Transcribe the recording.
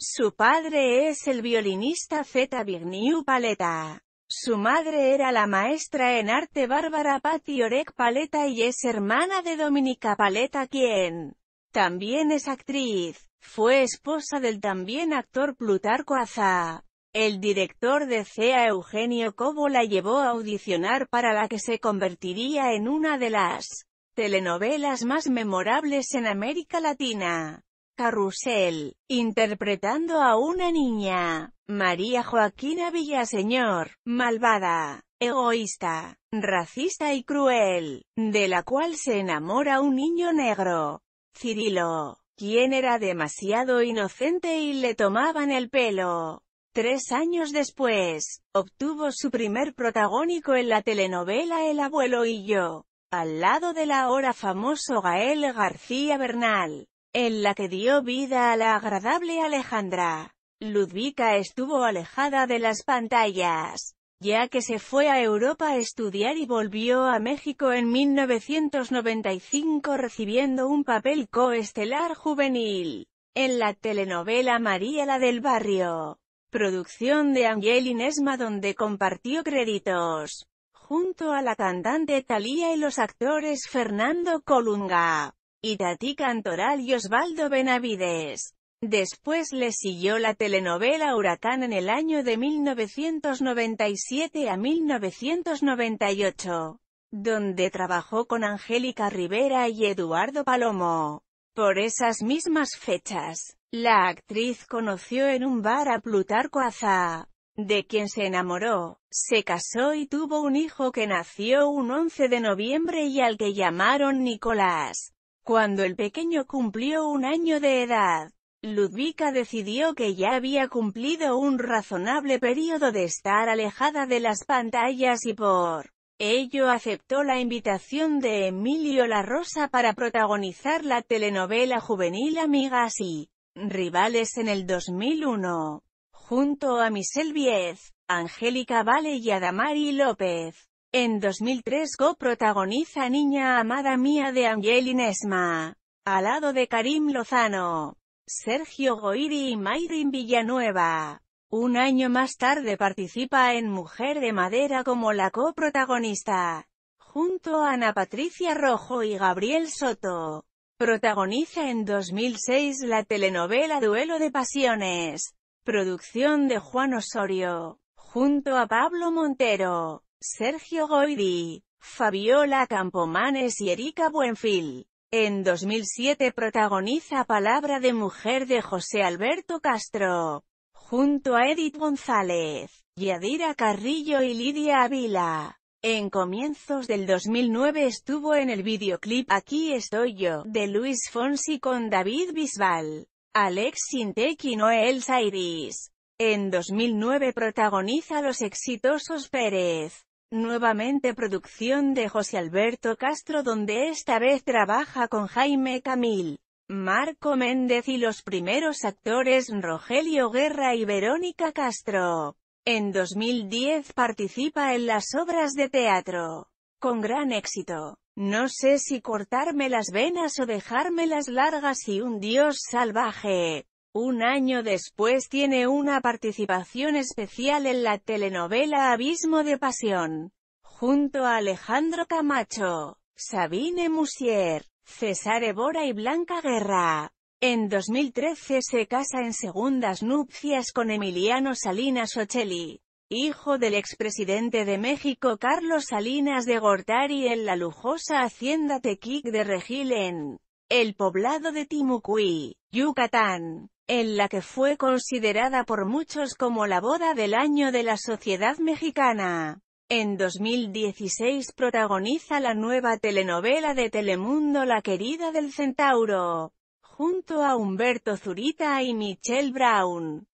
Su padre es el violinista Zeta Vigniu Paleta. Su madre era la maestra en arte Bárbara Orek Paleta y es hermana de Dominica Paleta quien también es actriz. Fue esposa del también actor Plutarco Aza. El director de CEA Eugenio Cobo la llevó a audicionar para la que se convertiría en una de las telenovelas más memorables en América Latina. Carrusel, interpretando a una niña, María Joaquina Villaseñor, malvada, egoísta, racista y cruel, de la cual se enamora un niño negro, Cirilo, quien era demasiado inocente y le tomaban el pelo. Tres años después, obtuvo su primer protagónico en la telenovela El abuelo y yo, al lado del ahora famoso Gael García Bernal en la que dio vida a la agradable Alejandra. Ludvika estuvo alejada de las pantallas, ya que se fue a Europa a estudiar y volvió a México en 1995 recibiendo un papel coestelar juvenil, en la telenovela María la del Barrio, producción de Angel Inesma donde compartió créditos, junto a la cantante Thalía y los actores Fernando Colunga. Y Tati Cantoral y Osvaldo Benavides. Después le siguió la telenovela Huracán en el año de 1997 a 1998, donde trabajó con Angélica Rivera y Eduardo Palomo. Por esas mismas fechas, la actriz conoció en un bar a Plutarco Azá, de quien se enamoró, se casó y tuvo un hijo que nació un 11 de noviembre y al que llamaron Nicolás. Cuando el pequeño cumplió un año de edad, Ludvica decidió que ya había cumplido un razonable periodo de estar alejada de las pantallas y por ello aceptó la invitación de Emilio La Rosa para protagonizar la telenovela juvenil Amigas y Rivales en el 2001, junto a Michelle Viez, Angélica Vale y Adamari López. En 2003 coprotagoniza Niña amada mía de Angelina Esma, al lado de Karim Lozano, Sergio Goiri y Mayrin Villanueva. Un año más tarde participa en Mujer de Madera como la coprotagonista, junto a Ana Patricia Rojo y Gabriel Soto. Protagoniza en 2006 la telenovela Duelo de Pasiones, producción de Juan Osorio, junto a Pablo Montero. Sergio Goidi, Fabiola Campomanes y Erika Buenfil. En 2007 protagoniza Palabra de Mujer de José Alberto Castro, junto a Edith González, Yadira Carrillo y Lidia Avila. En comienzos del 2009 estuvo en el videoclip Aquí estoy yo, de Luis Fonsi con David Bisbal, Alex Sintek y Noel Sairis. En 2009 protagoniza los exitosos Pérez, Nuevamente producción de José Alberto Castro donde esta vez trabaja con Jaime Camil, Marco Méndez y los primeros actores Rogelio Guerra y Verónica Castro. En 2010 participa en las obras de teatro. Con gran éxito. No sé si cortarme las venas o dejármelas largas y un dios salvaje. Un año después tiene una participación especial en la telenovela Abismo de Pasión, junto a Alejandro Camacho, Sabine Musier, César Evora y Blanca Guerra. En 2013 se casa en segundas nupcias con Emiliano Salinas Ocelli, hijo del expresidente de México Carlos Salinas de Gortari en la lujosa hacienda Tequic de Regil en el poblado de Timucuí, Yucatán en la que fue considerada por muchos como la boda del año de la sociedad mexicana. En 2016 protagoniza la nueva telenovela de Telemundo La querida del centauro, junto a Humberto Zurita y Michelle Brown.